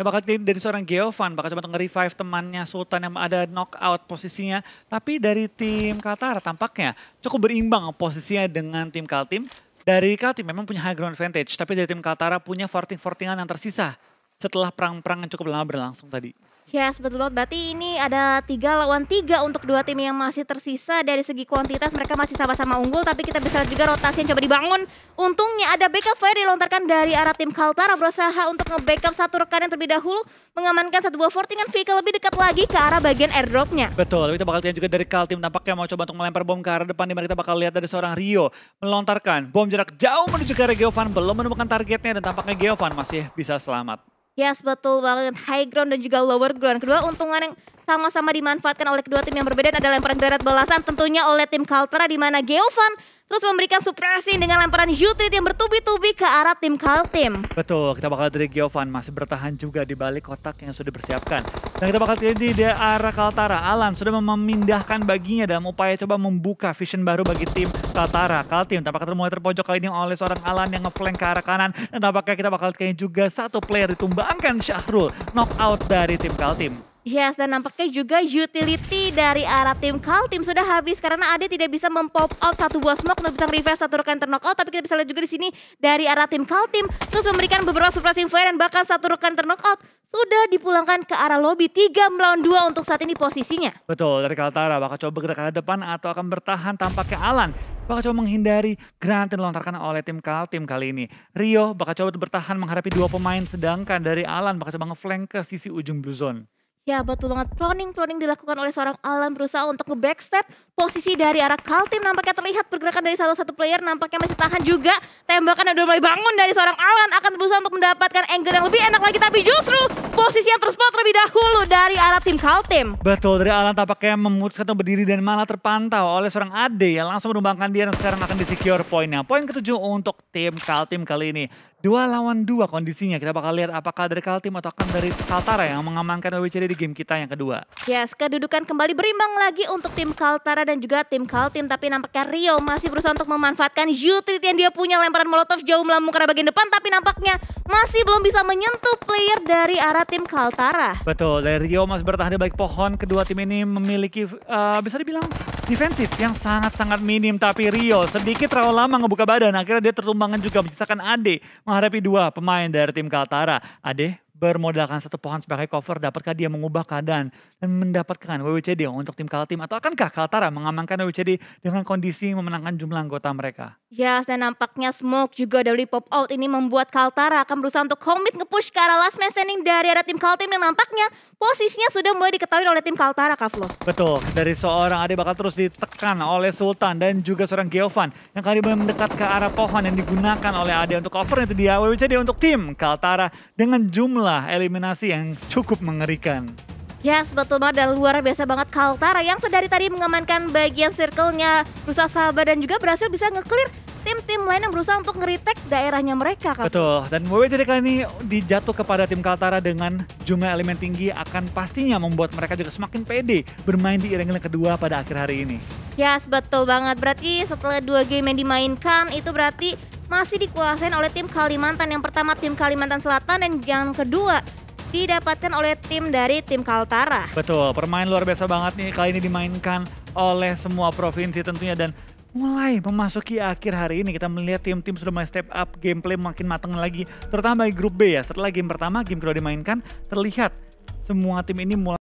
Ya, bakal tim dari seorang Geovan, bakal coba nge-revive temannya Sultan yang ada knockout posisinya. Tapi dari tim Qatar tampaknya cukup berimbang posisinya dengan tim Kaltim. Dari Kaltim memang punya high ground advantage, tapi dari tim Qatar punya 14 14 yang tersisa setelah perang-perang yang cukup lama berlangsung tadi. Ya yes, betul banget, berarti ini ada tiga lawan tiga untuk dua tim yang masih tersisa dari segi kuantitas mereka masih sama-sama unggul tapi kita bisa juga rotasi yang coba dibangun. Untungnya ada backup fire dilontarkan dari arah tim Kaltara berusaha untuk nge-backup satu rekan yang terlebih dahulu mengamankan satu buah fortingan vehicle lebih dekat lagi ke arah bagian airdropnya. Betul, kita bakal lihat juga dari Kaltim tampaknya mau coba untuk melempar bom ke arah depan dimana kita bakal lihat dari seorang Rio melontarkan bom jarak jauh menuju ke arah Geovan belum menemukan targetnya dan tampaknya Geovan masih bisa selamat. Yes, betul banget. High ground dan juga lower ground. Kedua, untungan yang sama-sama dimanfaatkan oleh kedua tim yang berbeda ada lemparan deret belasan tentunya oleh tim Kaltara di mana Geovan terus memberikan supresi dengan lemparan Jutrit yang bertubi-tubi ke arah tim Kaltim. Betul, kita bakal dari Geovan masih bertahan juga di balik kotak yang sudah dipersiapkan. Dan kita bakal lihat di arah Kaltara. Alan sudah memindahkan baginya dalam upaya coba membuka vision baru bagi tim Kaltara. Kaltim tampaknya termulai terpojok kali ini oleh seorang Alan yang ngeflank ke arah kanan. Dan tampaknya kita bakal kayaknya juga satu player ditumbangkan Syahrul. knock out dari tim Kaltim. Yes, dan nampaknya juga utility dari arah tim Kal tim sudah habis karena Ade tidak bisa mempop out satu buah smoke tidak bisa revive satu rekan out tapi kita bisa lihat juga di sini dari arah tim Kal tim terus memberikan beberapa suppressing fire dan bahkan satu rekan out sudah dipulangkan ke arah lobby tiga melawan dua untuk saat ini posisinya. Betul, dari Kaltara bakal coba bergerak ke depan atau akan bertahan tampaknya Alan. Bakal coba menghindari Grant yang dilontarkan oleh tim Kaltim kali ini. Rio bakal coba bertahan menghadapi dua pemain sedangkan dari Alan bakal coba ngeflank ke sisi ujung blue zone. Ya betul banget, proning-proning dilakukan oleh seorang Alan berusaha untuk nge-backstep posisi dari arah Kaltim nampaknya terlihat pergerakan dari salah satu player nampaknya masih tahan juga tembakan yang udah mulai bangun dari seorang Alan akan berusaha untuk mendapatkan angle yang lebih enak lagi tapi justru posisi yang terspot lebih dahulu dari arah tim Kaltim. Betul, dari Alan tampaknya memutuskan untuk berdiri dan malah terpantau oleh seorang Ade yang langsung menumbangkan dia dan sekarang akan di secure poinnya. Poin ketujuh untuk tim Kaltim kali ini. Dua lawan dua kondisinya. Kita bakal lihat apakah dari Kaltim atau akan dari Kaltara yang mengamankan WCD di game kita yang kedua. Yes, kedudukan kembali berimbang lagi untuk tim Kaltara dan juga tim Kaltim. Tapi nampaknya Rio masih berusaha untuk memanfaatkan utility yang dia punya. Lemparan Molotov jauh melambung ke arah bagian depan. Tapi nampaknya masih belum bisa menyentuh player dari arah tim Kaltara. Betul, dari Rio masih bertahan di balik pohon. Kedua tim ini memiliki, uh, bisa dibilang defensif yang sangat-sangat minim tapi Rio sedikit terlalu lama ngebuka badan akhirnya dia tertumbangan juga menyisakan Ade menghadapi dua pemain dari tim Kaltara. Ade bermodalkan satu pohon sebagai cover, dapatkah dia mengubah keadaan dan mendapatkan WWCD untuk tim Kaltim? Atau akankah Kaltara mengamankan WWCD dengan kondisi memenangkan jumlah anggota mereka? Yes, dan nampaknya Smoke juga dari pop out ini membuat Kaltara akan berusaha untuk komit ngepush ke arah last man standing dari arah tim Kaltim dan nampaknya posisinya sudah mulai diketahui oleh tim Kaltara, Kavlo. Betul, dari seorang Ade bakal terus ditekan oleh Sultan dan juga seorang Geovan yang kali ini mendekat ke arah pohon yang digunakan oleh Ade untuk cover itu dia WWCD untuk tim Kaltara dengan jumlah eliminasi yang cukup mengerikan. Yes, ya, betul banget dan luar biasa banget Kaltara yang sedari tadi mengamankan bagian circle-nya Rusa Sabah dan juga berhasil bisa nge-clear tim-tim lain yang berusaha untuk ngeritek daerahnya mereka. Kan? Betul, dan WWJD kali ini dijatuh kepada tim Kaltara dengan jumlah elemen tinggi akan pastinya membuat mereka juga semakin pede bermain di iring kedua pada akhir hari ini. Yes, ya, betul banget. Berarti setelah dua game yang dimainkan itu berarti masih dikuasain oleh tim Kalimantan. Yang pertama tim Kalimantan Selatan dan yang kedua didapatkan oleh tim dari tim Kaltara. Betul, permain luar biasa banget nih kali ini dimainkan oleh semua provinsi tentunya dan mulai memasuki akhir hari ini kita melihat tim-tim sudah mulai step up gameplay makin matang lagi terutama di grup B ya setelah game pertama game kedua dimainkan terlihat semua tim ini mulai